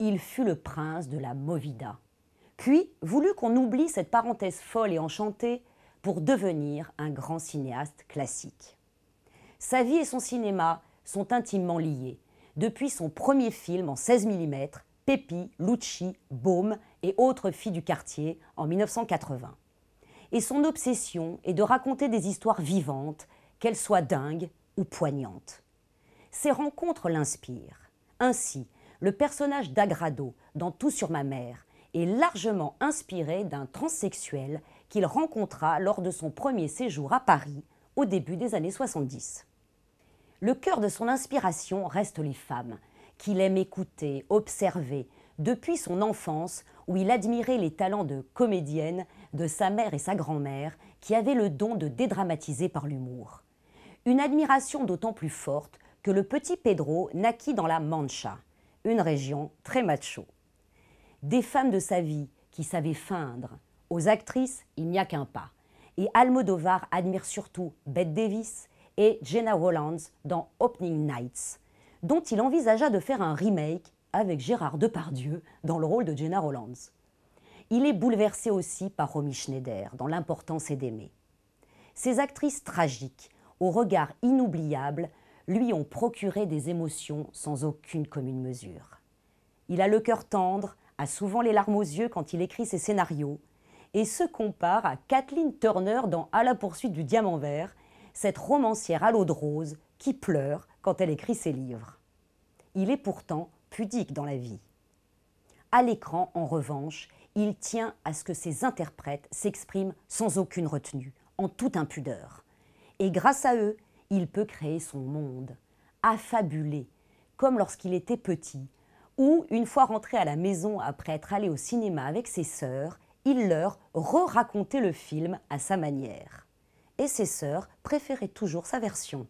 il fut le prince de la Movida. Puis voulut qu'on oublie cette parenthèse folle et enchantée pour devenir un grand cinéaste classique. Sa vie et son cinéma sont intimement liés, depuis son premier film en 16 mm, Pepi, Lucci, Baume et autres filles du quartier en 1980. Et son obsession est de raconter des histoires vivantes, qu'elles soient dingues ou poignantes. Ses rencontres l'inspirent. Ainsi, le personnage d'Agrado dans Tout sur ma mère est largement inspiré d'un transsexuel qu'il rencontra lors de son premier séjour à Paris au début des années 70. Le cœur de son inspiration reste les femmes, qu'il aime écouter, observer, depuis son enfance où il admirait les talents de comédienne de sa mère et sa grand-mère qui avaient le don de dédramatiser par l'humour. Une admiration d'autant plus forte que le petit Pedro naquit dans la Mancha, une région très macho. Des femmes de sa vie qui savaient feindre, aux actrices, il n'y a qu'un pas. Et Almodovar admire surtout Bette Davis et Jenna Rollands dans Opening Nights, dont il envisagea de faire un remake avec Gérard Depardieu dans le rôle de Jenna Rollands. Il est bouleversé aussi par Romy Schneider dans L'importance est d'aimer. Ces actrices tragiques, au regard inoubliable, lui ont procuré des émotions sans aucune commune mesure. Il a le cœur tendre, a souvent les larmes aux yeux quand il écrit ses scénarios, et se compare à Kathleen Turner dans À la poursuite du diamant vert, cette romancière à l'eau de rose qui pleure quand elle écrit ses livres. Il est pourtant pudique dans la vie. À l'écran, en revanche, il tient à ce que ses interprètes s'expriment sans aucune retenue, en toute impudeur. Et grâce à eux, il peut créer son monde, affabulé, comme lorsqu'il était petit, ou une fois rentré à la maison après être allé au cinéma avec ses sœurs, il leur re-racontait le film à sa manière. Et ses sœurs préféraient toujours sa version.